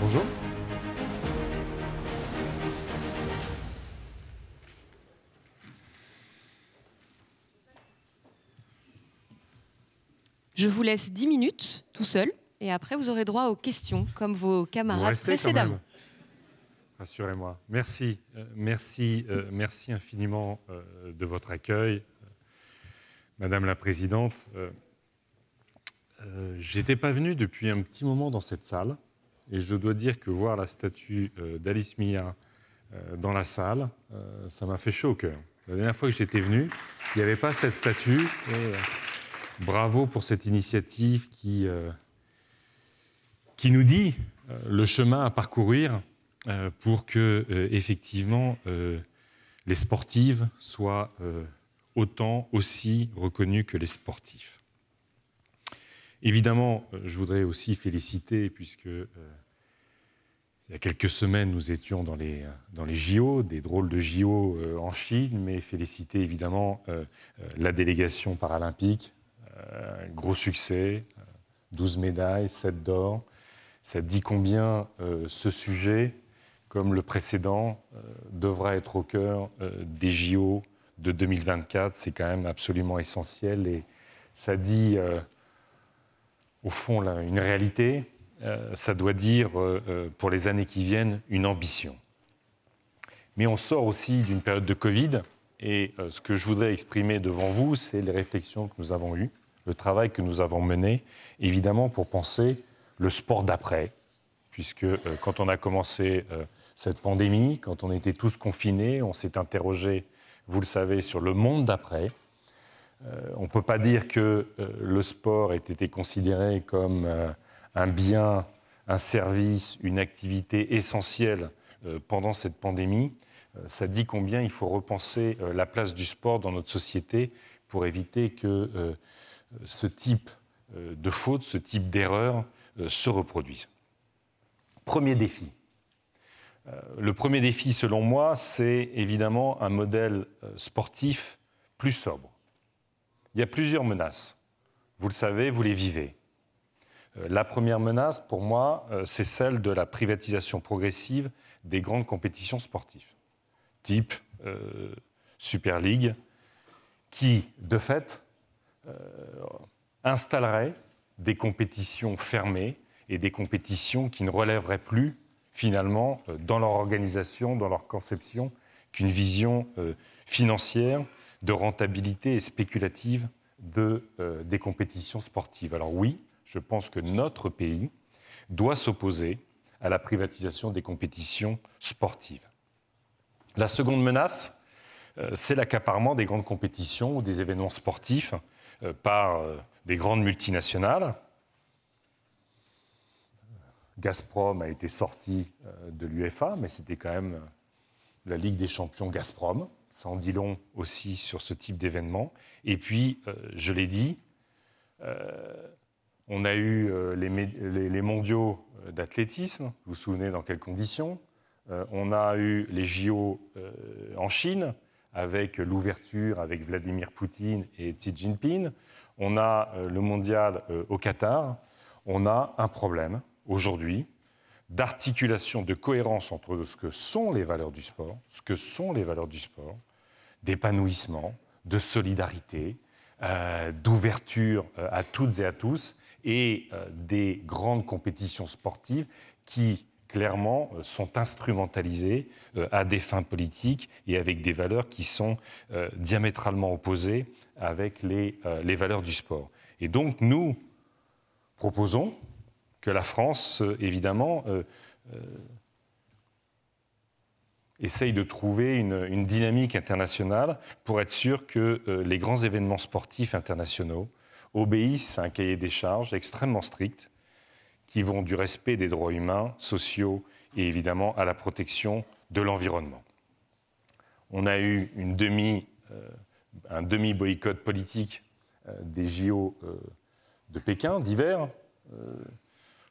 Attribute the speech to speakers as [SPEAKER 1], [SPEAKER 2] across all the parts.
[SPEAKER 1] Bonjour.
[SPEAKER 2] Je vous laisse dix minutes tout seul et après vous aurez droit aux questions comme vos camarades précédemment.
[SPEAKER 1] Rassurez-moi. Merci, euh, merci, euh, merci infiniment euh, de votre accueil, Madame la Présidente. J'étais pas venu depuis un petit moment dans cette salle. Et je dois dire que voir la statue euh, d'Alice Mia euh, dans la salle, euh, ça m'a fait chaud au cœur. La dernière fois que j'étais venu, il n'y avait pas cette statue. bravo pour cette initiative qui, qui nous dit le chemin à parcourir pour que, effectivement, les sportives soient autant aussi reconnues que les sportifs. Évidemment, euh, je voudrais aussi féliciter, puisque euh, il y a quelques semaines, nous étions dans les, dans les JO, des drôles de JO euh, en Chine, mais féliciter évidemment la délégation paralympique. gros succès, 12 médailles, 7 d'or. Ça dit combien ce sujet, comme le précédent, devra être au cœur des JO de 2024. C'est quand même absolument essentiel et ça dit au fond une réalité, euh, ça doit dire euh, euh, pour les années qui viennent une ambition. Mais on sort aussi d'une période de Covid et ce que je voudrais exprimer devant vous, c'est les réflexions que nous avons eues, le travail que nous avons mené, évidemment pour penser le sport d'après, puisque quand on a commencé cette pandémie, quand on était tous confinés, on s'est interrogé, vous le savez, sur le monde d'après. Euh, on ne peut pas dire que euh, le sport ait été considéré comme euh, un bien, un service, une activité essentielle pendant cette pandémie. ça dit combien il faut repenser la place du sport dans notre société pour éviter que ce type de faute, ce type d'erreur se reproduise. Premier défi. Le premier défi, selon moi, c'est évidemment un modèle sportif plus sobre. Il y a plusieurs menaces. Vous le savez, vous les vivez. Euh, la première menace, pour moi, euh, c'est celle de la privatisation progressive des grandes compétitions sportives, type euh, Super League, qui, de fait, installerait des compétitions fermées et des compétitions qui ne relèveraient plus, finalement, dans leur organisation, dans leur conception, qu'une vision financière de rentabilité spéculative de, euh, des compétitions sportives. Alors oui, je pense que notre pays doit s'opposer à la privatisation des compétitions sportives. La seconde menace, euh, c'est l'accaparement des grandes compétitions ou des événements sportifs euh, par des grandes multinationales. Gazprom a été sorti de l'UEFA, mais c'était quand même la Ligue des champions Gazprom ça en dit long aussi sur ce type d'événement. Et puis, euh, je l'ai dit, euh, on a eu euh, les, les, mondiaux d'athlétisme, vous vous souvenez dans quelles conditions. on a eu les JO en Chine, avec l'ouverture avec Vladimir Poutine et Xi Jinping. On a le mondial au Qatar. On a un problème aujourd'hui d'articulation, de cohérence entre ce que sont les valeurs du sport, ce que sont les valeurs du sport, d'épanouissement, de solidarité, euh, d'ouverture euh, à toutes et à tous, et euh, des grandes compétitions sportives qui clairement sont instrumentalisées à des fins politiques et avec des valeurs qui sont diamétralement opposées avec les, les valeurs du sport. Et donc nous proposons, que la France, euh, évidemment, euh, euh, essaye de trouver une, dynamique internationale pour être sûr que les grands événements sportifs internationaux obéissent à un cahier des charges extrêmement strict qui vont du respect des droits humains, sociaux et évidemment à la protection de l'environnement. On a eu un demi-boycott politique des JO de Pékin d'hiver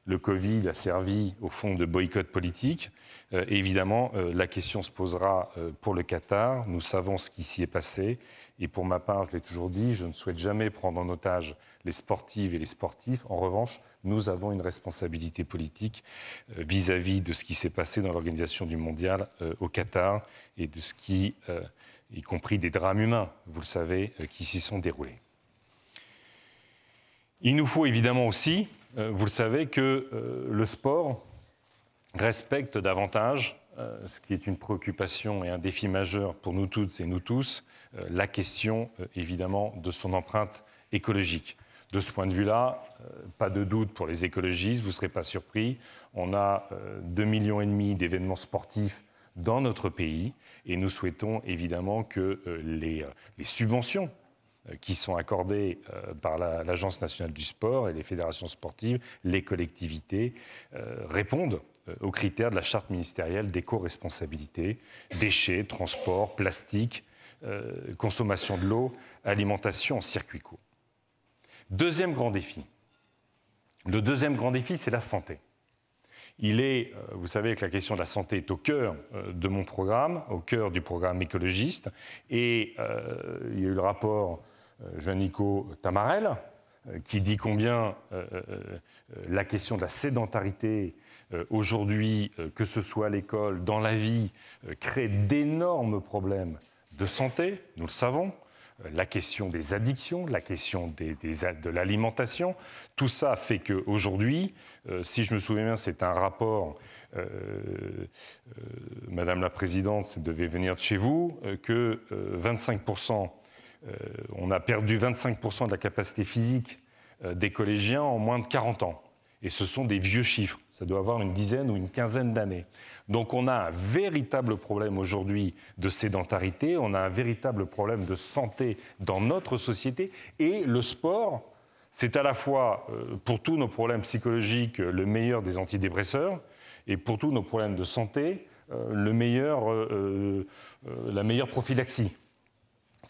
[SPEAKER 1] le Covid a servi au fond de boycott politique. Euh, évidemment, euh, la question se posera euh, pour le Qatar. Nous savons ce qui s'y est passé. Et pour ma part, je l'ai toujours dit, je ne souhaite jamais prendre en otage les sportives et les sportifs. En revanche, nous avons une responsabilité politique vis à -vis de ce qui s'est passé dans l'organisation du mondial au Qatar et de ce qui, y compris des drames humains, vous le savez, qui s'y sont déroulés. Il nous faut évidemment aussi, euh, vous le savez, que euh, le sport respecte davantage, euh, ce qui est une préoccupation et un défi majeur pour nous toutes et nous tous, la question évidemment de son empreinte écologique. De ce point de vue-là, pas de doute pour les écologistes, vous ne serez pas surpris, on a 2,5 millions et demi d'événements sportifs dans notre pays et nous souhaitons évidemment que les subventions euh, qui sont accordés euh, par l'Agence nationale du sport et les fédérations sportives, les collectivités, euh, répondent aux critères de la charte ministérielle d'éco-responsabilité, déchets, transports, plastique, consommation de l'eau, alimentation en circuit court. Deuxième grand défi. Le deuxième grand défi, c'est la santé. Il est, vous savez que la question de la santé est au cœur de mon programme, au cœur du programme écologiste, et il y a eu le rapport euh, Jean-Nico Tamarel, euh, qui dit combien euh, la question de la sédentarité aujourd'hui, que ce soit à l'école, dans la vie, crée d'énormes problèmes de santé, nous le savons, la question des addictions, la question de l'alimentation. Tout ça fait qu'aujourd'hui, aujourd'hui, si je me souviens bien, c'est un rapport, Madame la Présidente, ça devait venir de chez vous, que 25% euh, on a perdu 25% de la capacité physique euh, des collégiens en moins de 40 ans. Et ce sont des vieux chiffres, ça doit avoir une dizaine ou une quinzaine d'années. Donc on a un véritable problème aujourd'hui de sédentarité, on a un véritable problème de santé dans notre société, et le sport, c'est à la fois, euh, pour tous nos problèmes psychologiques, le meilleur des antidépresseurs, et pour tous nos problèmes de santé, la meilleure prophylaxie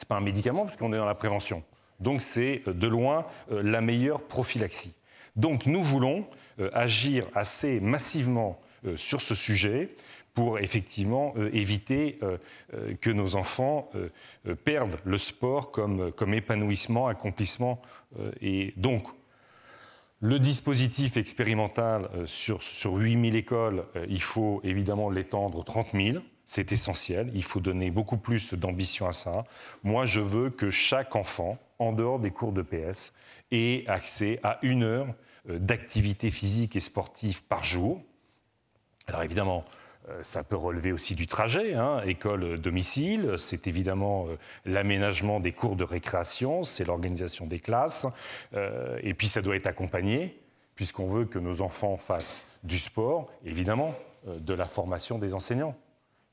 [SPEAKER 1] n'est pas un médicament parce qu'on est dans la prévention. Donc c'est euh, de loin euh, la meilleure prophylaxie. Donc nous voulons euh, agir assez massivement sur ce sujet pour effectivement éviter que nos enfants perdent le sport comme, épanouissement, accomplissement. et donc, le dispositif expérimental sur, sur 8000 écoles, il faut évidemment l'étendre aux 30 000. C'est essentiel. Il faut donner beaucoup plus d'ambition à ça. Moi, je veux que chaque enfant, en dehors des cours de PS, ait accès à une heure euh, d'activité physique et sportive par jour. Alors évidemment, euh, ça peut relever aussi du trajet, hein, école, euh, domicile, c'est évidemment l'aménagement des cours de récréation, c'est l'organisation des classes, et puis ça doit être accompagné, puisqu'on veut que nos enfants fassent du sport, évidemment, de la formation des enseignants.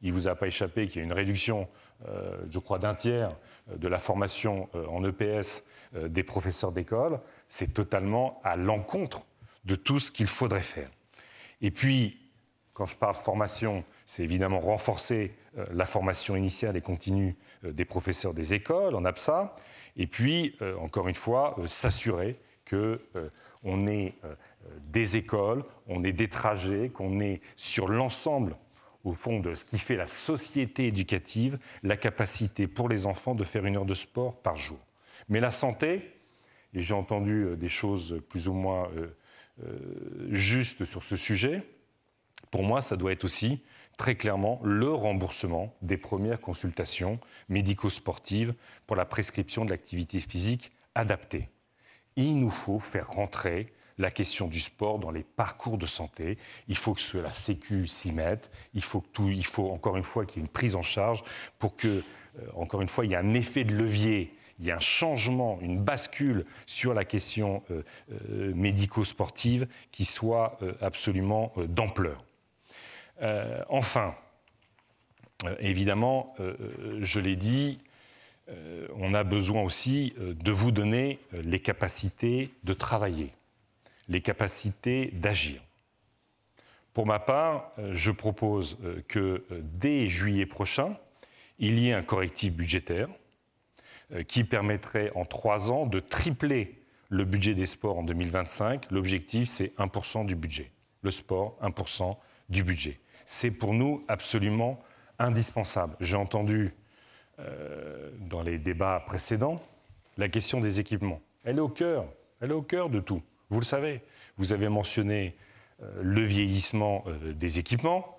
[SPEAKER 1] Il ne vous a pas échappé qu'il y a une réduction, euh, je crois, d'un tiers euh, de la formation euh, en EPS des professeurs d'école. C'est totalement à l'encontre de tout ce qu'il faudrait faire. Et puis, quand je parle formation, c'est évidemment renforcer la formation initiale et continue des professeurs des écoles en APSA, et puis, encore une fois, s'assurer qu'on on ait des écoles, on ait des trajets, qu'on ait sur l'ensemble au fond de ce qui fait la société éducative, la capacité pour les enfants de faire une heure de sport par jour. Mais la santé, et j'ai entendu euh, des choses plus ou moins euh, euh, justes sur ce sujet, pour moi, ça doit être aussi très clairement le remboursement des premières consultations médico-sportives pour la prescription de l'activité physique adaptée. Il nous faut faire rentrer la question du sport dans les parcours de santé. Il faut que la Sécu s'y mette. Il faut, encore une fois qu'il y ait une prise en charge pour que, euh, encore une fois, il y ait un effet de levier. Il y a un changement, une bascule sur la question euh, euh, médico-sportive qui soit absolument d'ampleur. enfin, évidemment, je l'ai dit, on a besoin aussi de vous donner les capacités de travailler les capacités d'agir. Pour ma part, euh, je propose euh, que euh, dès juillet prochain, il y ait un correctif budgétaire qui permettrait en trois ans de tripler le budget des sports en 2025. L'objectif, c'est 1% du budget. Le sport, 1% du budget. C'est pour nous absolument indispensable. J'ai entendu dans les débats précédents la question des équipements. Elle est au cœur, elle est au cœur de tout. Vous le savez. Vous avez mentionné euh, le vieillissement euh, des équipements,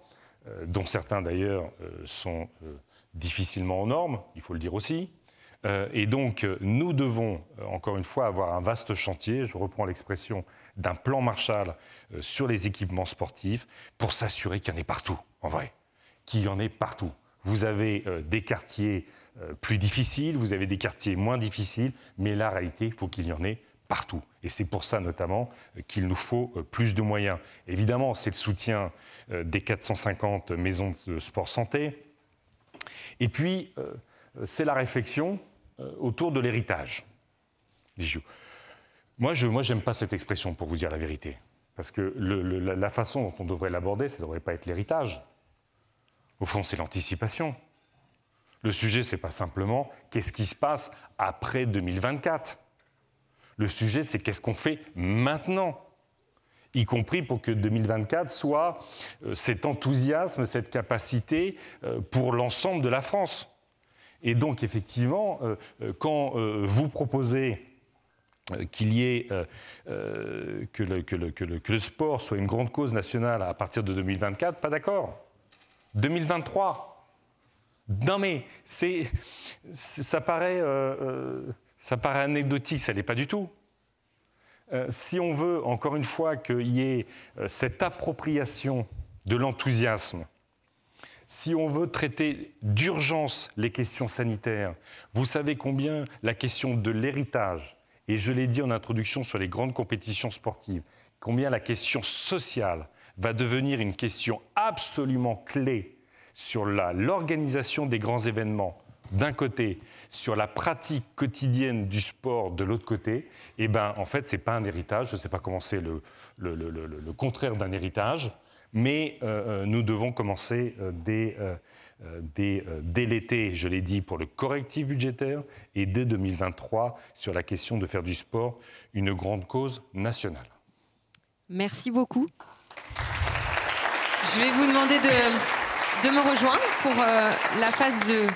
[SPEAKER 1] euh, dont certains d'ailleurs sont difficilement aux normes, il faut le dire aussi. Et donc, nous devons, encore une fois, avoir un vaste chantier, je reprends l'expression, d'un plan Marshall sur les équipements sportifs pour s'assurer qu'il y en ait partout, en vrai. Qu'il y en ait partout. Vous avez des quartiers plus difficiles, vous avez des quartiers moins difficiles, mais la réalité, il faut qu'il y en ait et c'est pour ça notamment euh, qu'il nous faut euh, plus de moyens. Évidemment, c'est le soutien euh, des 450 maisons de sport santé. Et puis, c'est la réflexion autour de l'héritage Moi, je moi, j'aime pas cette expression, pour vous dire la vérité. Parce que la façon dont on devrait l'aborder, ça ne devrait pas être l'héritage. Au fond, c'est l'anticipation. Le sujet, ce n'est pas simplement qu'est-ce qui se passe après 2024. Le sujet, c'est qu'est-ce qu'on fait maintenant y compris pour que 2024 soit euh, cet enthousiasme, cette capacité euh, pour l'ensemble de la France. Et donc, effectivement, euh, quand vous proposez qu'il y ait que, le, sport soit une grande cause nationale à partir de 2024, pas d'accord. 2023. Non mais c'est ça paraît ça paraît anecdotique, ça ne l'est pas du tout. Euh, si on veut, encore une fois, qu'il y ait euh, cette appropriation de l'enthousiasme, si on veut traiter d'urgence les questions sanitaires, vous savez combien la question de l'héritage, et je l'ai dit en introduction sur les grandes compétitions sportives, combien la question sociale va devenir une question absolument clé sur l'organisation des grands événements, d'un côté, sur la pratique quotidienne du sport de l'autre côté, eh ben, en fait, ce pas un héritage. Je ne sais pas comment c'est le, le, le, le, contraire d'un héritage, mais euh, euh, nous devons commencer euh, dès, l'été, je l'ai dit, pour le correctif budgétaire, et dès 2023, sur la question de faire du sport une grande cause nationale.
[SPEAKER 2] Merci beaucoup. Je vais vous demander de, de me rejoindre pour la phase de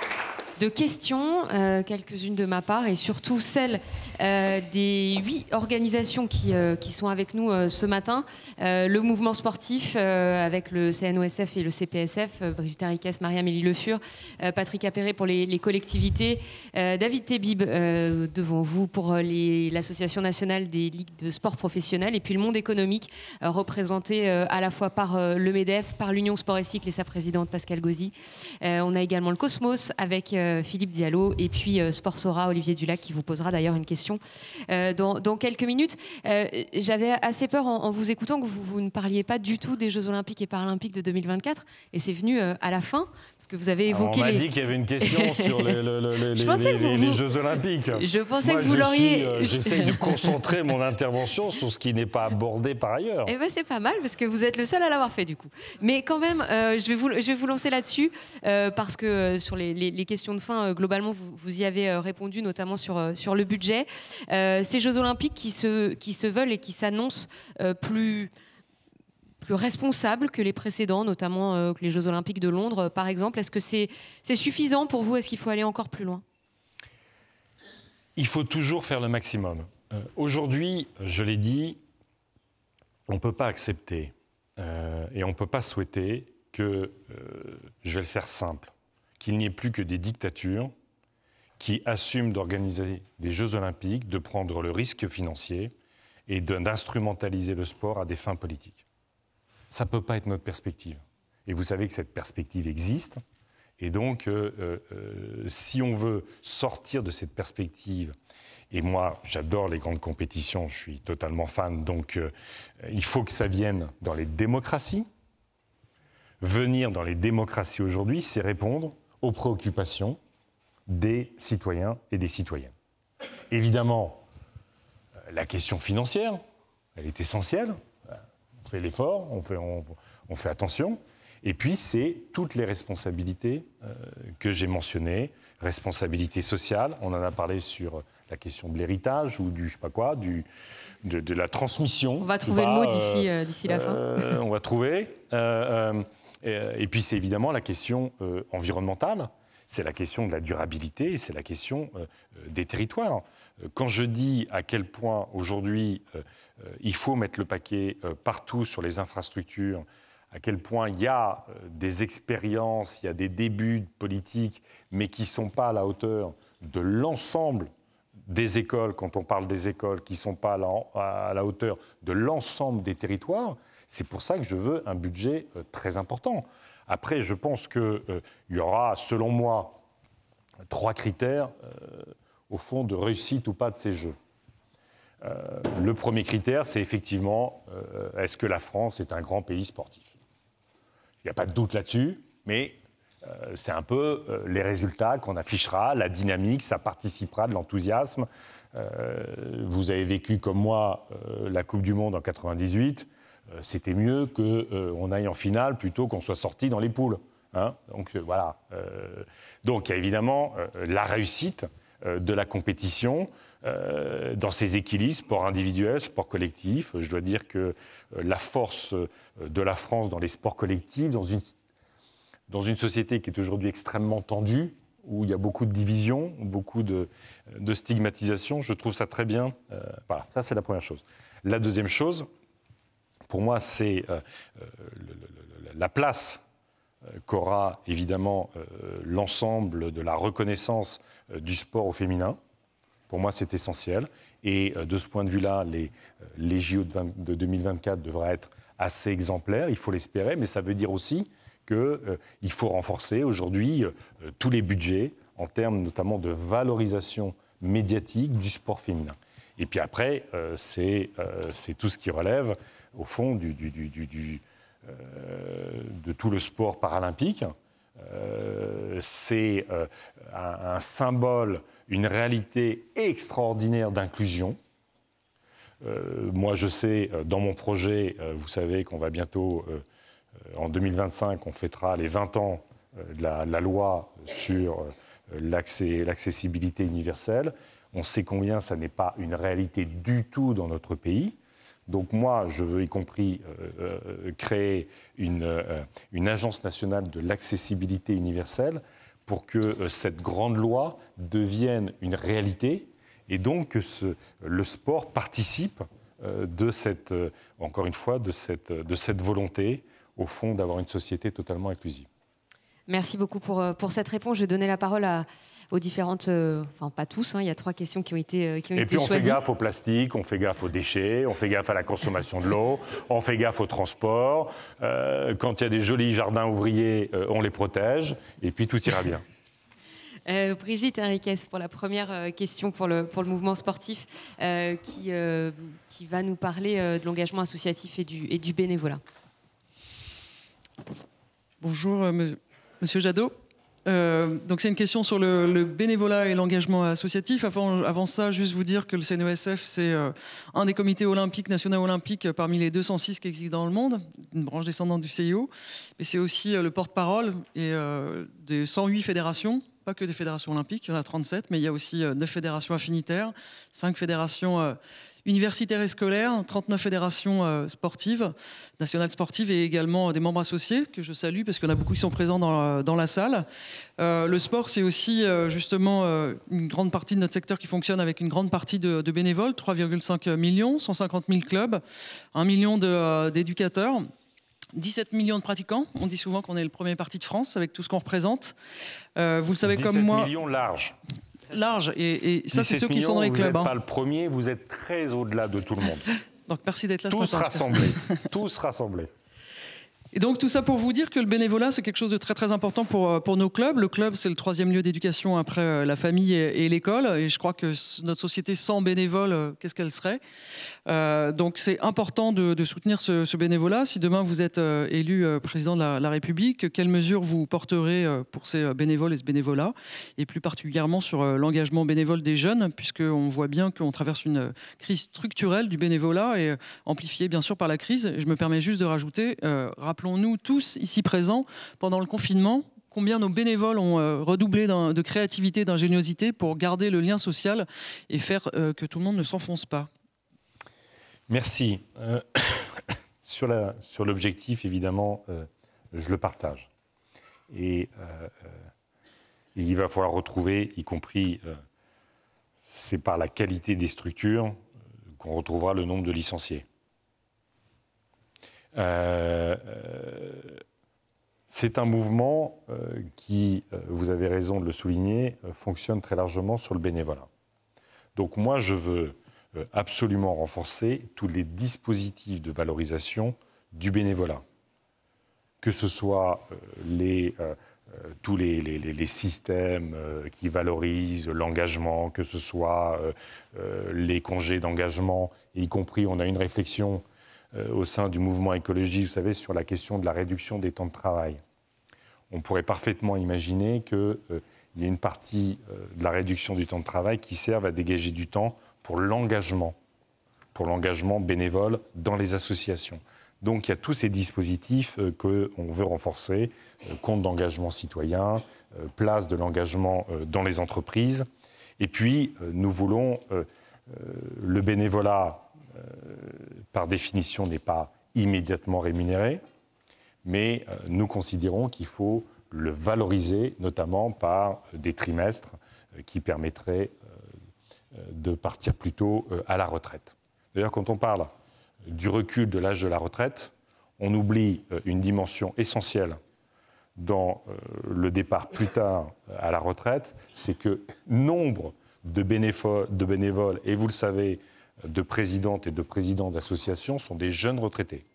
[SPEAKER 2] de questions, euh, quelques-unes de ma part et surtout celles euh, des huit organisations qui, euh, qui, sont avec nous ce matin. le mouvement sportif avec le CNOSF et le CPSF, Brigitte Henriques, Maria-Mélie Le Fur, Patrick Appéré pour les, collectivités, David Tebib devant vous pour l'Association nationale des ligues de sport professionnel et puis le monde économique représenté à la fois par le MEDEF, par l'Union Sport et Cycle et sa présidente Pascal Gauzy. on a également le Cosmos avec... Euh, Philippe Diallo et puis euh, Sportsora, Olivier Dulac, qui vous posera d'ailleurs une question euh, dans, quelques minutes. J'avais assez peur en, vous écoutant que vous, ne parliez pas du tout des Jeux Olympiques et Paralympiques de 2024 et c'est venu à la fin parce que vous avez évoqué. on m'a dit qu'il y avait une question sur les, Jeux
[SPEAKER 1] Olympiques. Je pensais que vous l'auriez. J'essaye de concentrer mon intervention sur ce qui n'est pas abordé par ailleurs. Eh
[SPEAKER 2] ben, c'est pas mal parce que vous êtes le seul à l'avoir fait du coup. Mais quand même, je, vais vous, je vais vous lancer là-dessus parce que sur les, les, les questions Enfin, euh, globalement, vous, y avez euh, répondu, notamment sur, euh, le budget. ces Jeux olympiques qui se, veulent et qui s'annoncent plus plus que les précédents, notamment que les Jeux Olympiques de Londres, par exemple. Est-ce que c'est suffisant pour vous Est-ce qu'il faut aller encore plus loin
[SPEAKER 1] Il faut toujours faire le maximum. Aujourd'hui, je l'ai dit, on ne peut pas accepter et on ne peut pas souhaiter que, je vais le faire simple, qu'il n'y ait plus que des dictatures qui assument d'organiser des Jeux olympiques, de prendre le risque financier et d'instrumentaliser le sport à des fins politiques. Ça ne peut pas être notre perspective. Et vous savez que cette perspective existe. Et donc, euh, euh, euh, si on veut sortir de cette perspective, et moi j'adore les grandes compétitions, je suis totalement fan, donc il faut que ça vienne dans les démocraties. Venir dans les démocraties aujourd'hui, c'est répondre aux préoccupations des citoyens et des citoyennes. Évidemment, euh, la question financière, elle est essentielle. On fait l'effort, on fait, on, fait, attention. Et puis, c'est toutes les responsabilités euh, que j'ai mentionnées. Responsabilité sociale, on en a parlé sur la question de l'héritage ou du je sais pas quoi, du, de, la transmission. On va trouver le mot euh, d'ici la fin. on va trouver. Euh, et, puis c'est évidemment la question euh, environnementale, c'est la question de la durabilité, c'est la question euh, des territoires. Quand je dis à quel point aujourd'hui il faut mettre le paquet partout sur les infrastructures, à quel point il y a des expériences, il y a des débuts de politiques, mais qui ne sont pas à la hauteur de l'ensemble des écoles, quand on parle des écoles, qui ne sont pas à la hauteur de l'ensemble des territoires, c'est pour ça que je veux un budget euh, très important. Après, je pense qu'il euh, y aura, selon moi, trois critères, euh, au fond, de réussite ou pas de ces Jeux. le premier critère, c'est effectivement, est-ce que la France est un grand pays sportif Il n'y a pas de doute là-dessus, mais c'est un peu les résultats qu'on affichera, la dynamique, ça participera de l'enthousiasme. vous avez vécu comme moi la Coupe du Monde en 1998. Euh, c'était mieux qu'on euh, aille en finale plutôt qu'on soit sorti dans les poules. Hein. donc euh, voilà. donc il y a évidemment la réussite de la compétition, dans ces équilibres, sport individuel, sport collectif. Je dois dire que la force de la France dans les sports collectifs, dans une, société qui est aujourd'hui extrêmement tendue, où il y a beaucoup de divisions, beaucoup de, de stigmatisation, je trouve ça très bien. voilà, ça c'est la première chose. La deuxième chose, pour moi, c'est euh, euh, la place qu'aura évidemment euh, l'ensemble de la reconnaissance du sport au féminin. Pour moi, c'est essentiel. Et de ce point de vue-là, les, JO de, 2024 devraient être assez exemplaires, il faut l'espérer, mais ça veut dire aussi qu'il faut renforcer aujourd'hui tous les budgets en termes notamment de valorisation médiatique du sport féminin. Et puis après, c'est tout ce qui relève au fond, euh, de tout le sport paralympique. Euh, c'est euh, un, symbole, une réalité extraordinaire d'inclusion. moi, je sais, dans mon projet, vous savez qu'on va bientôt, en 2025, on fêtera les 20 ans de la, de la loi sur l'accessibilité universelle. On sait combien ça n'est pas une réalité du tout dans notre pays. Donc moi, je veux y compris euh, euh, créer euh, une, agence nationale de l'accessibilité universelle pour que cette grande loi devienne une réalité et donc que le sport participe de cette, encore une fois, de cette, de cette volonté, au fond, d'avoir une société totalement inclusive.
[SPEAKER 2] Merci beaucoup pour, pour cette réponse. Je vais donner la parole à, aux différentes, euh, enfin pas tous, hein, il y a trois questions qui ont été euh, Et puis on fait gaffe
[SPEAKER 1] au plastique, on fait gaffe aux déchets, on fait gaffe à la consommation de l'eau, on fait gaffe au transport. Euh, quand il y a des jolis jardins ouvriers, on les protège et puis tout ira bien.
[SPEAKER 2] Brigitte Henriquez, pour la première question pour le, pour le mouvement sportif, qui, qui va nous
[SPEAKER 3] parler de l'engagement
[SPEAKER 2] associatif et du, et du bénévolat.
[SPEAKER 3] Bonjour, monsieur Jadot. Euh, donc c'est une question sur le, bénévolat et l'engagement associatif. Avant, ça, juste vous dire que le CNESF, c'est euh, un des comités olympiques, nationaux olympiques euh, parmi les 206 qui existent dans le monde, une branche descendante du CIO. Mais c'est aussi le porte-parole des 108 fédérations, pas que des fédérations olympiques, il y en a 37, mais il y a aussi 9 fédérations affinitaires, 5 fédérations universitaire et scolaires, 39 fédérations euh, sportives, nationales sportives et également euh, des membres associés que je salue parce qu'on a beaucoup qui sont présents dans euh, la, salle. le sport, c'est aussi justement une grande partie de notre secteur qui fonctionne avec une grande partie de, bénévoles, 3,5 millions, 150 000 clubs, 1 million d'éducateurs. 17 millions de pratiquants. On dit souvent qu'on est le premier parti de France avec tout ce qu'on représente. vous le savez comme moi. 17 millions large. Et, ça, c'est ceux qui sont dans les clubs. Vous n'êtes hein. pas le
[SPEAKER 1] premier, vous êtes très au-delà de tout le monde.
[SPEAKER 3] Donc merci d'être là. Hein, Tous rassemblés.
[SPEAKER 1] Tous rassemblés.
[SPEAKER 3] Et donc tout ça pour vous dire que le bénévolat, c'est quelque chose de très très important pour, euh, pour nos clubs. Le club, c'est le troisième lieu d'éducation après euh, la famille et, l'école. Et je crois que notre société sans bénévoles, euh, qu'est-ce qu'elle serait Donc c'est important de, soutenir ce, bénévolat. Si demain vous êtes élu président de la, République, quelles mesures vous porterez pour ces bénévoles et ce bénévolat Et plus particulièrement sur l'engagement bénévole des jeunes, puisqu'on voit bien qu'on traverse une crise structurelle du bénévolat et amplifiée bien sûr par la crise. Je me permets juste de rajouter, euh, rappelons nous tous ici présents, pendant le confinement, combien nos bénévoles ont euh, redoublé de créativité, d'ingéniosité pour garder le lien social et faire euh, que tout le monde ne s'enfonce pas.
[SPEAKER 1] Merci. Euh, sur l'objectif, évidemment, je le partage. Et il va falloir retrouver, y compris, c'est par la qualité des structures qu'on retrouvera le nombre de licenciés. Euh, euh, c'est un mouvement euh, qui, vous avez raison de le souligner, fonctionne très largement sur le bénévolat. Donc moi, je veux absolument renforcer tous les dispositifs de valorisation du bénévolat, que ce soit tous les, les, systèmes qui valorisent l'engagement, que ce soit les congés d'engagement, y compris on a une réflexion euh, au sein du mouvement écologie, vous savez, sur la question de la réduction des temps de travail. On pourrait parfaitement imaginer qu'il euh, y ait une partie euh, de la réduction du temps de travail qui serve à dégager du temps pour l'engagement, pour l'engagement bénévole dans les associations. Donc il y a tous ces dispositifs qu'on veut renforcer, compte d'engagement citoyen, place de l'engagement dans les entreprises. Et puis nous voulons le bénévolat par définition, n'est pas immédiatement rémunéré, mais euh, nous considérons qu'il faut le valoriser, notamment par euh, des trimestres euh, qui permettraient de partir plus tôt à la retraite. D'ailleurs, quand on parle du recul de l'âge de la retraite, on oublie une dimension essentielle dans le départ plus tard à la retraite, c'est que nombre de bénévoles, de bénévoles, et vous le savez, de présidentes et de présidents d'associations sont des jeunes retraités.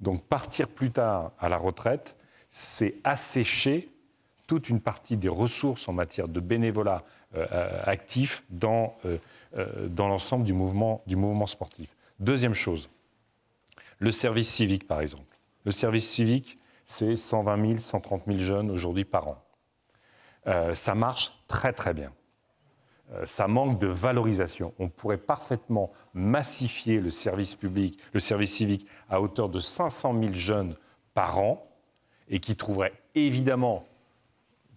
[SPEAKER 1] Donc partir plus tard à la retraite, c'est assécher toute une partie des ressources en matière de bénévolat euh, actif euh, euh, dans, l'ensemble du mouvement, du mouvement sportif. Deuxième chose, le service civique par exemple. Le service civique, c'est 120 000, 130 000 jeunes aujourd'hui par an. ça marche très très bien. Euh, ça manque de valorisation. On pourrait parfaitement massifier le service public, le service civique, à hauteur de 500 000 jeunes par an, et qui trouveraient évidemment,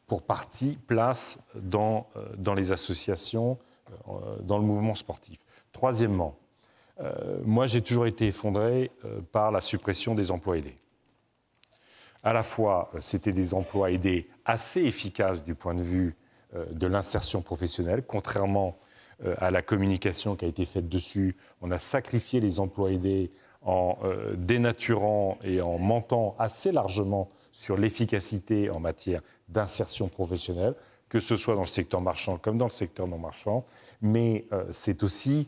[SPEAKER 1] pour partie, place dans, euh, dans les associations, euh, dans le mouvement sportif. Troisièmement, moi j'ai toujours été effondré par la suppression des emplois aidés. À la fois, c'était des emplois aidés assez efficaces du point de vue euh, de l'insertion professionnelle, contrairement euh, à la communication qui a été faite dessus. On a sacrifié les emplois aidés en euh, dénaturant et en mentant assez largement sur l'efficacité en matière d'insertion professionnelle, que ce soit dans le secteur marchand comme dans le secteur non marchand. Mais c'est aussi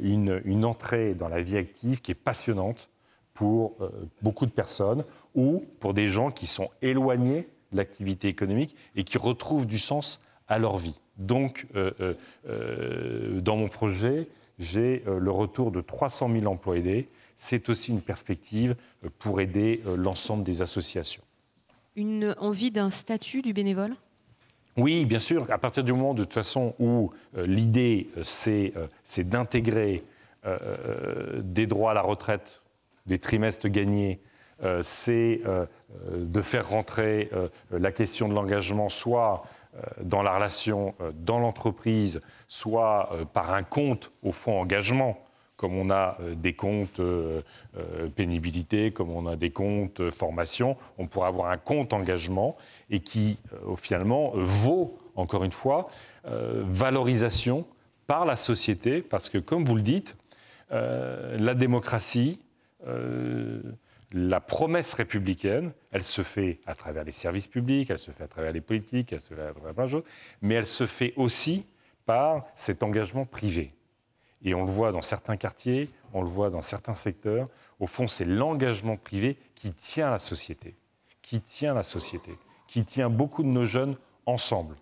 [SPEAKER 1] une, une, entrée dans la vie active qui est passionnante pour beaucoup de personnes ou pour des gens qui sont éloignés de l'activité économique et qui retrouvent du sens à leur vie. Donc, euh, euh, euh, dans mon projet, j'ai le retour de 300 000 emplois aidés. C'est aussi une perspective pour aider l'ensemble des associations.
[SPEAKER 2] Une envie d'un statut du bénévole
[SPEAKER 1] Oui, bien sûr. À partir du moment, de toute façon, où l'idée, c'est d'intégrer des droits à la retraite, des trimestres gagnés, c'est de faire rentrer la question de l'engagement soit euh, dans la relation euh, dans l'entreprise, soit euh, par un compte au fond engagement, comme on a des comptes pénibilité, comme on a des comptes formation, on pourrait avoir un compte engagement et qui finalement vaut, encore une fois, valorisation par la société, parce que comme vous le dites, la démocratie, la promesse républicaine, elle se fait à travers les services publics, elle se fait à travers les politiques, elle se fait à travers plein de mais elle se fait aussi par cet engagement privé. Et on le voit dans certains quartiers, on le voit dans certains secteurs. Au fond, c'est l'engagement privé qui tient la société, qui tient la société, qui tient beaucoup de nos jeunes ensemble.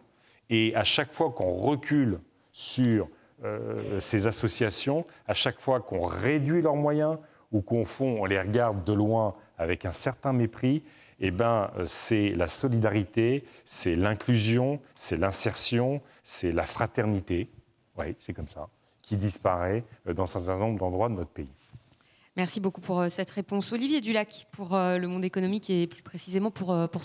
[SPEAKER 1] Et à chaque fois qu'on recule sur euh, ces associations, à chaque fois qu'on réduit leurs moyens, ou qu'on on les regarde de loin avec un certain mépris, eh ben, euh, c'est la solidarité, c'est l'inclusion, c'est l'insertion, c'est la fraternité, oui, c'est comme ça, qui disparaît euh, dans un certain
[SPEAKER 4] nombre d'endroits de notre pays.
[SPEAKER 2] Merci beaucoup pour euh, cette réponse. Olivier Dulac pour Le Monde économique et plus précisément pour, pour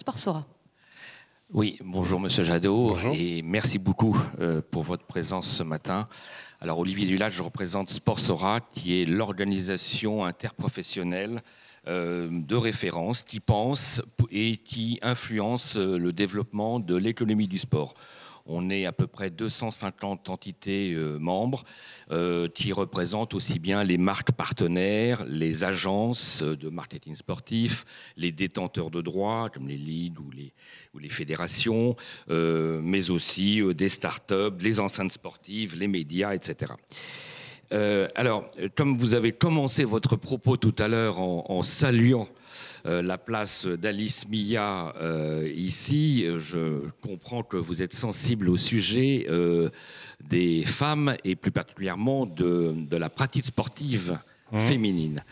[SPEAKER 4] oui, bonjour Monsieur Jadot et merci beaucoup euh, pour votre présence ce matin. Alors Olivier Dulac, je représente Sportsora, qui est l'organisation interprofessionnelle euh, de référence qui pense et qui influence euh, le développement de l'économie du sport. On est à peu près 250 entités euh, membres euh, qui représentent aussi bien les marques partenaires, les agences euh, de marketing sportif, les détenteurs de droits comme les ligues ou les, fédérations, mais aussi des startups, les enceintes sportives, les médias, etc. alors, comme vous avez commencé votre propos tout à l'heure en saluant euh, la place d'Alice Mia euh, ici. Je comprends que vous êtes sensible au sujet euh, des femmes et plus particulièrement de, la pratique sportive mmh. féminine.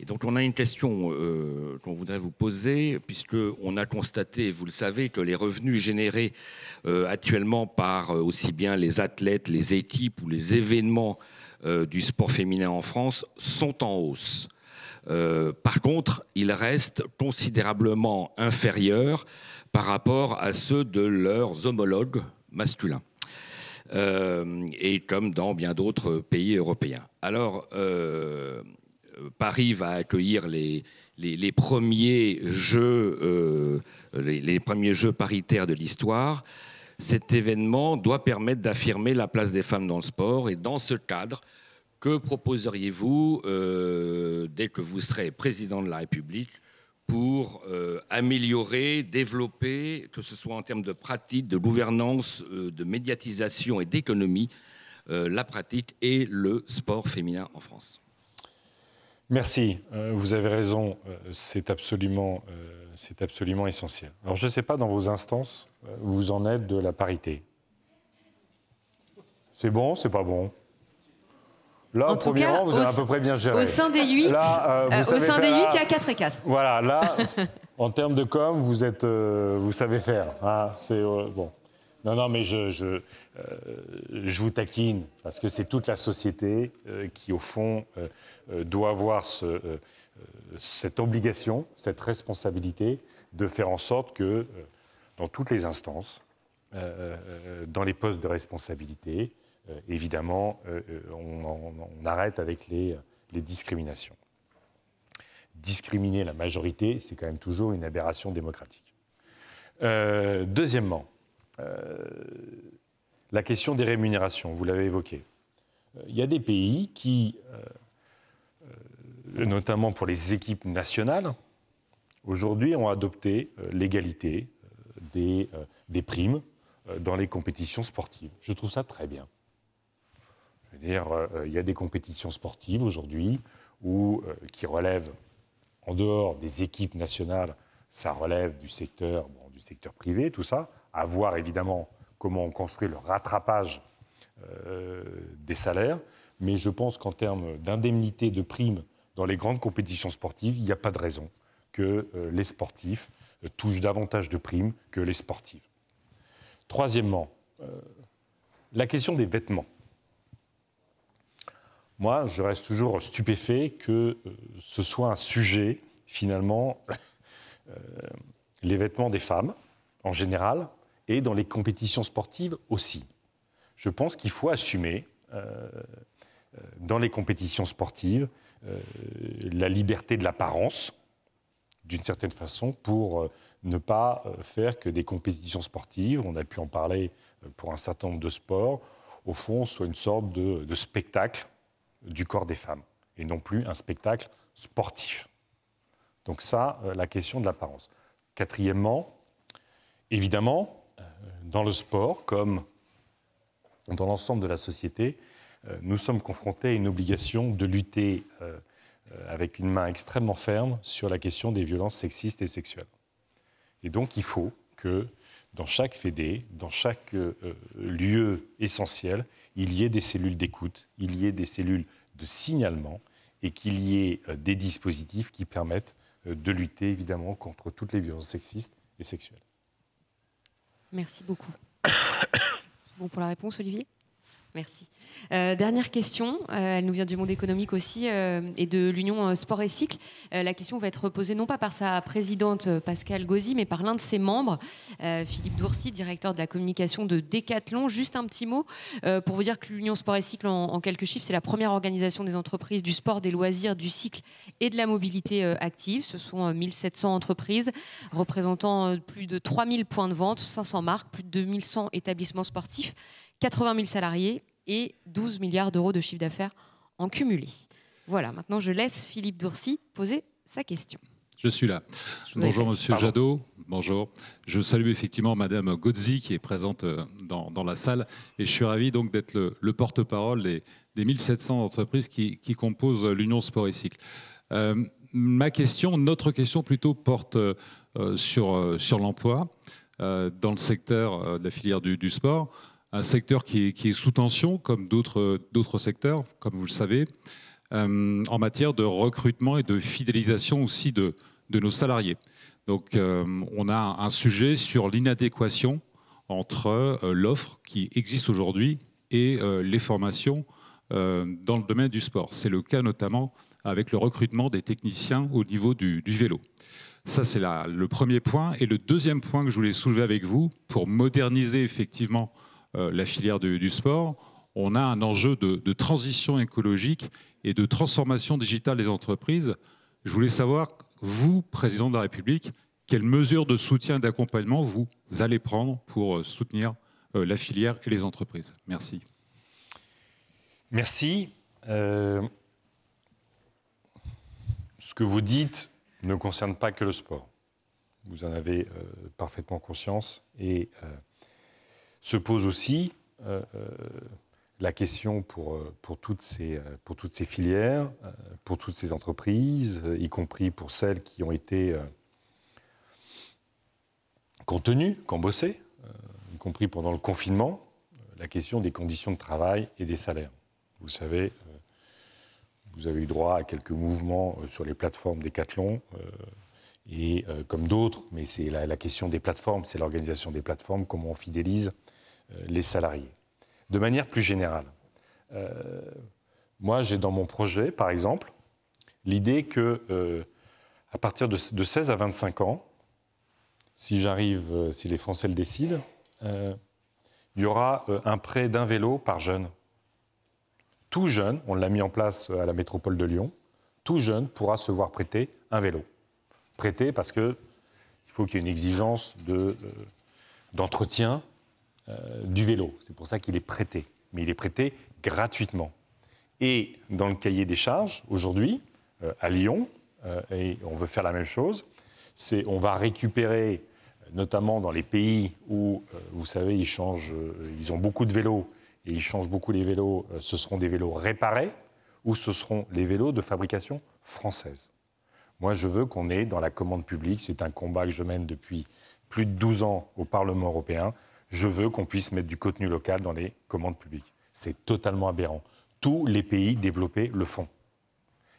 [SPEAKER 4] Et donc on a une question qu'on voudrait vous poser, puisque a constaté, vous le savez, que les revenus générés actuellement par aussi bien les athlètes, les équipes ou les événements du sport féminin en France sont en hausse. Euh, par contre, ils restent considérablement inférieurs par rapport à ceux de leurs homologues masculins. Euh, et comme dans bien d'autres pays européens. Alors, euh, Paris va accueillir les, premiers jeux, les, premiers jeux paritaires de l'histoire. Cet événement doit permettre d'affirmer la place des femmes dans le sport. Et dans ce cadre, que proposeriez-vous euh, dès que vous serez président de la République pour euh, améliorer, développer, que ce soit en termes de pratique, de gouvernance, euh, de médiatisation et d'économie, la pratique et le sport féminin en France
[SPEAKER 1] Merci, vous avez raison, c'est absolument, absolument essentiel. Alors je ne sais pas dans vos instances, vous en êtes de la parité. C'est bon, c'est pas bon Là, en premier rang, vous avez à peu près bien géré. Au sein des 8, euh, euh, il y a 4 euh, et 4. Voilà, là, en termes de com, vous, êtes, vous savez faire. Hein, c'est, bon. Non, non, mais je, vous taquine, parce que c'est toute la société qui, au fond, doit avoir cette obligation, cette responsabilité de faire en sorte que, dans toutes les instances, dans les postes de responsabilité, euh, évidemment, euh, euh, on, arrête avec les, discriminations. Discriminer la majorité, c'est quand même toujours une aberration démocratique. deuxièmement, la question des rémunérations, vous l'avez évoqué. Il y a des pays qui, notamment pour les équipes nationales, aujourd'hui ont adopté l'égalité des, des primes dans les compétitions sportives. Je trouve ça très bien dire, euh, il y a des compétitions sportives aujourd'hui où, euh, qui relèvent, en dehors des équipes nationales, ça relève du secteur, bon, du secteur privé, tout ça. À voir évidemment comment on construit le rattrapage euh, des salaires. Mais je pense qu'en termes d'indemnité, de primes dans les grandes compétitions sportives, il n'y a pas de raison que les sportifs touchent davantage de primes que les sportives. Troisièmement, la question des vêtements moi, je reste toujours stupéfait que euh, ce soit un sujet, finalement, euh, les vêtements des femmes, en général, et dans les compétitions sportives aussi. Je pense qu'il faut assumer, euh, dans les compétitions sportives, la liberté de l'apparence, d'une certaine façon, pour ne pas faire que des compétitions sportives, on a pu en parler pour un certain nombre de sports, au fond, soit une sorte de, de spectacle du corps des femmes et non plus un spectacle sportif. Donc ça, euh, la question de l'apparence. Quatrièmement, évidemment, euh, dans le sport, comme dans l'ensemble de la société, euh, nous sommes confrontés à une obligation de lutter avec une main extrêmement ferme sur la question des violences sexistes et sexuelles. Et donc il faut que dans chaque fédé, dans chaque lieu essentiel, il y ait des cellules d'écoute, il y ait des cellules de signalement et qu'il y ait euh, des dispositifs qui permettent euh, de lutter évidemment contre toutes les violences sexistes et sexuelles.
[SPEAKER 2] Merci beaucoup. bon pour la réponse, Olivier Merci. Euh, dernière question, euh, elle nous vient du monde économique aussi euh, et de l'Union Sport et Cycle. la question va être posée non pas par sa présidente Pascal Gauzy, mais par l'un de ses membres, Philippe Dourcy, directeur de la communication de Decathlon. Juste un petit mot pour vous dire que l'Union Sport et Cycle, en, quelques chiffres, c'est la première organisation des entreprises du sport, des loisirs, du cycle et de la mobilité active. Ce sont 1700 entreprises représentant plus de 3000 points de vente, 500 marques, plus de 2100 établissements sportifs. 80 000 salariés et 12 milliards d'euros de chiffre d'affaires en cumulé. Voilà, maintenant je laisse Philippe Dourcy poser sa question.
[SPEAKER 5] Je suis là. Bonjour Monsieur Jadot. Bonjour. Je salue effectivement Madame Godzi, qui est présente euh, dans, la salle et je suis ravi donc d'être le, porte-parole des, 1700 entreprises qui, composent l'Union Sport et Cycle. Euh, ma question, notre question plutôt porte euh, sur, sur l'emploi dans le secteur de la filière du, du sport un secteur qui est, qui est sous tension, comme d'autres secteurs, comme vous le savez, euh, en matière de recrutement et de fidélisation aussi de, nos salariés. Donc euh, on a un sujet sur l'inadéquation entre euh, l'offre qui existe aujourd'hui et les formations dans le domaine du sport. C'est le cas notamment avec le recrutement des techniciens au niveau du, du vélo. Ça, c'est le premier point. Et le deuxième point que je voulais soulever avec vous, pour moderniser effectivement euh, la filière du, sport, on a un enjeu de, transition écologique et de transformation digitale des entreprises. Je voulais savoir, vous, président de la République, quelles mesures de soutien et d'accompagnement vous allez prendre pour euh, soutenir euh, la filière et les entreprises Merci. Merci. ce que vous dites ne concerne pas que le sport.
[SPEAKER 1] Vous en avez parfaitement conscience et se pose aussi euh, euh, la question pour, euh, pour, toutes ces, pour toutes ces filières, pour toutes ces entreprises, y compris pour celles qui ont été contenues, bossé, y compris pendant le confinement, la question des conditions de travail et des salaires. Vous savez, vous avez eu droit à quelques mouvements sur les plateformes Decathlon, et comme d'autres, mais c'est la question des plateformes, c'est l'organisation des plateformes, comment on fidélise euh, les salariés. De manière plus générale, euh, moi j'ai dans mon projet, par exemple, l'idée que euh, à partir de, 16 à 25 ans, si j'arrive, si les Français le décident, il y aura un prêt d'un vélo par jeune. Tout jeune, on l'a mis en place à la métropole de Lyon, tout jeune pourra se voir prêter un vélo. Prêter parce que faut qu'il y ait une exigence d'entretien, euh, du vélo. C'est pour ça qu'il est prêté. Mais il est prêté gratuitement. Et dans le cahier des charges, aujourd'hui, euh, à Lyon, euh, et on veut faire la même chose, c'est on va récupérer, notamment dans les pays où, vous savez, ils, changent, ils ont beaucoup de vélos et ils changent beaucoup les vélos, ce seront des vélos réparés ou ce seront les vélos de fabrication française. Moi, je veux qu'on ait dans la commande publique, c'est un combat que je mène depuis plus de 12 ans au Parlement européen, je veux qu'on puisse mettre du contenu local dans les commandes publiques. C'est totalement aberrant. Tous les pays développés le font.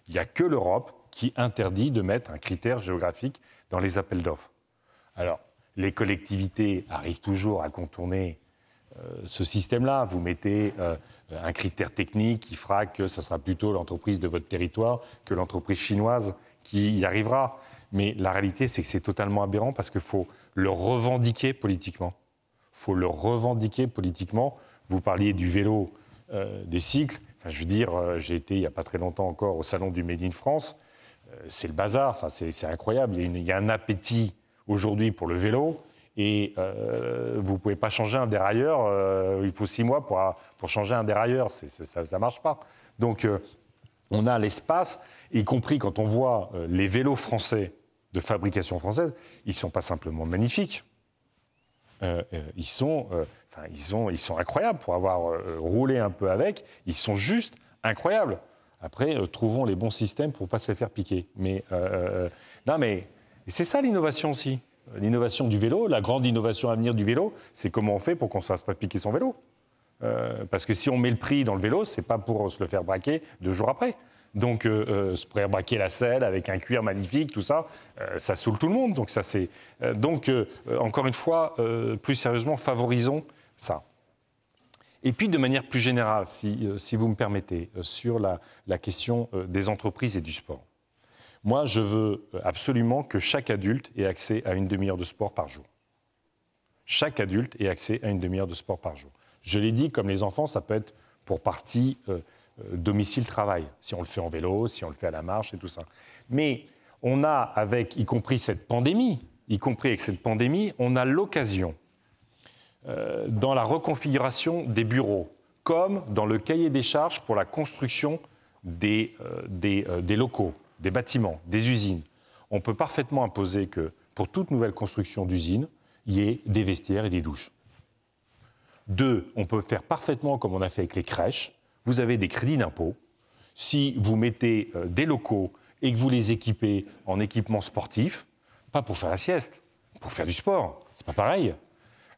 [SPEAKER 1] Il n'y a que l'Europe qui interdit de mettre un critère géographique dans les appels d'offres. Alors, les collectivités arrivent toujours à contourner euh, ce système-là. Vous mettez euh, un critère technique qui fera que ce sera plutôt l'entreprise de votre territoire que l'entreprise chinoise qui y arrivera. Mais la réalité, c'est que c'est totalement aberrant parce qu'il faut le revendiquer politiquement faut le revendiquer politiquement. Vous parliez du vélo, euh, des cycles. Enfin, je veux dire, euh, j'ai été il n'y a pas très longtemps encore au salon du Made in France. Euh, c'est le bazar, enfin, c'est incroyable. Il y, a un appétit aujourd'hui pour le vélo. Et vous ne pouvez pas changer un dérailleur. il faut six mois pour, pour changer un dérailleur. ça ne marche pas. Donc, on a l'espace, y compris quand on voit les vélos français de fabrication française, ils ne sont pas simplement magnifiques euh, euh, ils sont, euh, ils, sont, incroyables pour avoir roulé un peu avec. Ils sont juste incroyables. Après, trouvons les bons systèmes pour pas se les faire piquer. Mais mais c'est ça l'innovation aussi. L'innovation du vélo, la grande innovation à venir du vélo, c'est comment on fait pour qu'on ne se fasse pas piquer son vélo. parce que si on met le prix dans le vélo, ce n'est pas pour se le faire braquer deux jours après. Donc, euh, euh se braquer la selle avec un cuir magnifique, tout ça, euh, ça saoule tout le monde. Donc, ça, c'est. Euh, donc, encore une fois, plus sérieusement, favorisons ça. Et puis, de manière plus générale, si, vous me permettez, sur la, question des entreprises et du sport. Moi, je veux absolument que chaque adulte ait accès à une demi-heure de sport par jour. Chaque adulte ait accès à une demi-heure de sport par jour. Je l'ai dit, comme les enfants, ça peut être pour partie euh, domicile-travail, si on le fait en vélo, si on le fait à la marche et tout ça. Mais on a, avec, y compris cette pandémie, y compris avec cette pandémie, on a l'occasion, euh, dans la reconfiguration des bureaux, comme dans le cahier des charges pour la construction des, euh, des, des locaux, des bâtiments, des usines, on peut parfaitement imposer que pour toute nouvelle construction d'usine, il y ait des vestiaires et des douches. Deux, on peut faire parfaitement comme on a fait avec les crèches, vous avez des crédits d'impôt. Si vous mettez euh, des locaux et que vous les équipez en équipement sportif, pas pour faire la sieste, pour faire du sport, c'est pas pareil.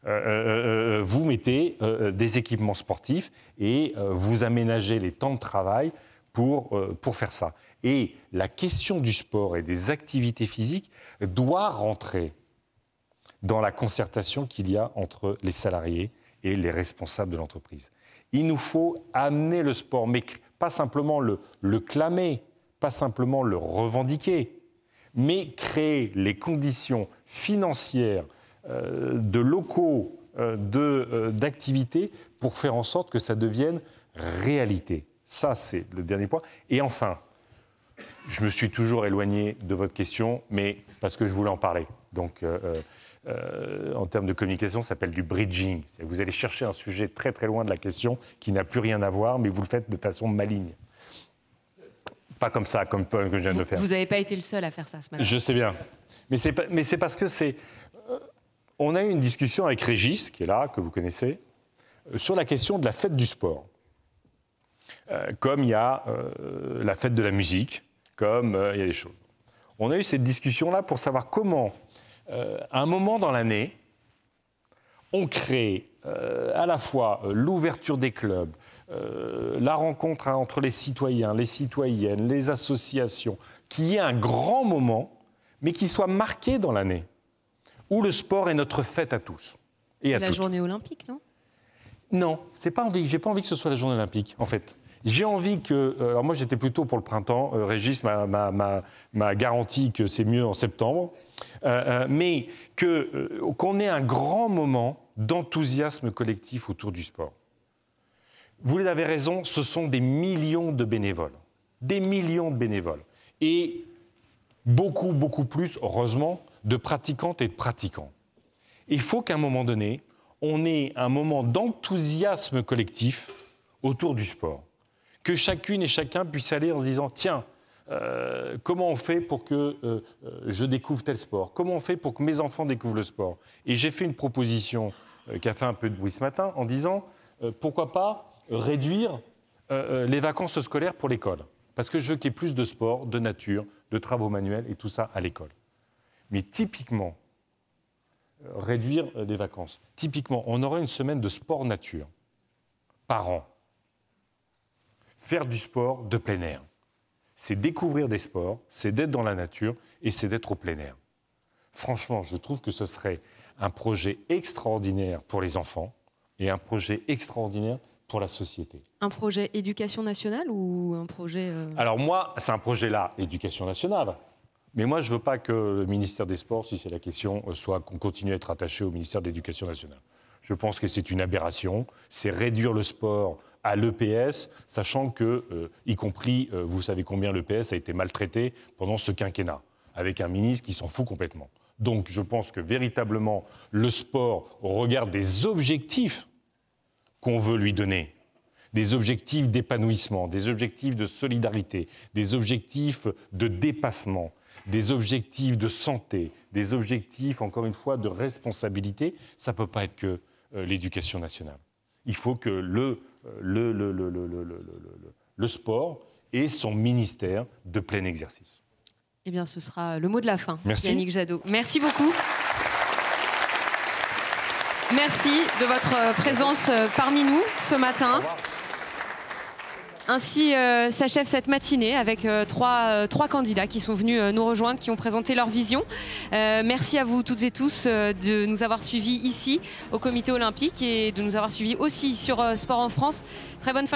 [SPEAKER 1] Euh, euh, vous mettez des équipements sportifs et vous aménagez les temps de travail pour, pour faire ça. Et la question du sport et des activités physiques doit rentrer dans la concertation qu'il y a entre les salariés et les responsables de l'entreprise. Il nous faut amener le sport, mais pas simplement le, clamer, pas simplement le revendiquer, mais créer les conditions financières, euh, de locaux, euh, euh, d'activités pour faire en sorte que ça devienne réalité. Ça, c'est le dernier point. Et enfin, je me suis toujours éloigné de votre question, mais parce que je voulais en parler. Donc, euh, euh, en termes de communication, s'appelle du bridging. Vous allez chercher un sujet très très loin de la question qui n'a plus rien à voir, mais vous le faites de façon maligne. Pas comme ça, comme que je viens de faire. Vous
[SPEAKER 2] n'avez pas été le seul à faire ça ce matin.
[SPEAKER 1] Je sais bien. Mais c'est, parce que c'est. Euh, on a eu une discussion avec Régis, qui est là, que vous connaissez, euh, sur la question de la fête du sport. comme il y a la fête de la musique, comme il y a des choses. On a eu cette discussion-là pour savoir comment euh, à un moment dans l'année, on crée euh, à la fois euh, l'ouverture des clubs, la rencontre hein, entre les citoyens, les citoyennes, les associations, qu'il y ait un grand moment, mais qui soit marqué dans l'année, où le sport est notre fête à tous. Et la
[SPEAKER 2] journée olympique, non
[SPEAKER 1] Non, je pas J'ai pas envie que ce soit la journée olympique, en fait. J'ai envie que. Euh, alors, moi, j'étais plutôt pour le printemps. Euh, Régis m'a garanti que c'est mieux en septembre. Euh, mais qu'on ait un grand moment d'enthousiasme collectif autour du sport. Vous avez raison, ce sont des millions de bénévoles. Des millions de bénévoles. Et beaucoup, beaucoup plus, heureusement, de pratiquantes et de pratiquants. Il faut qu'à un moment donné, on ait un moment d'enthousiasme collectif autour du sport que chacune et chacun puisse aller en se disant tiens, euh, comment on fait pour que euh, euh, je découvre tel sport Comment on fait pour que mes enfants découvrent le sport Et j'ai fait une proposition qui a fait un peu de bruit ce matin en disant pourquoi pas réduire les vacances scolaires pour l'école Parce que je veux qu'il y ait plus de sport, de nature, de travaux manuels et tout ça à l'école. Mais typiquement, réduire les vacances. Typiquement, on aurait une semaine de sport nature par an faire du sport de plein air. C'est découvrir des sports, c'est d'être dans la nature et c'est d'être au plein air. Franchement, je trouve que ce serait un projet extraordinaire pour les enfants et un projet extraordinaire pour la société.
[SPEAKER 2] Un projet éducation nationale ou un projet... Euh,
[SPEAKER 1] Alors moi, c'est un projet là, éducation nationale. Mais moi, je ne veux pas que le ministère des Sports, si c'est la question, euh, soit qu'on continue à être attaché au ministère de l'Éducation nationale. Je pense que c'est une aberration, c'est réduire le sport à l'EPS, sachant que, euh, y compris, euh, vous savez combien l'EPS a été maltraité pendant ce quinquennat, avec un ministre qui s'en fout complètement. Donc je pense que véritablement, le sport, au regard des objectifs qu'on veut lui donner, des objectifs d'épanouissement, des objectifs de solidarité, des objectifs de dépassement, des objectifs de santé, des objectifs, encore une fois, de responsabilité, ça ne peut pas être que euh, l'éducation nationale. Il faut que le le, sport et son ministère de plein exercice.
[SPEAKER 2] Eh bien, ce sera le mot de la fin, Merci. Yannick Jadot. Merci beaucoup. Merci de votre présence euh, parmi nous ce matin. Ainsi euh, s'achève cette matinée avec euh, trois, euh, trois, candidats qui sont venus nous rejoindre, qui ont présenté leur vision. merci à vous toutes et tous de nous avoir suivis ici au comité olympique et de nous avoir suivis aussi sur Sport en France. Très bonne fin de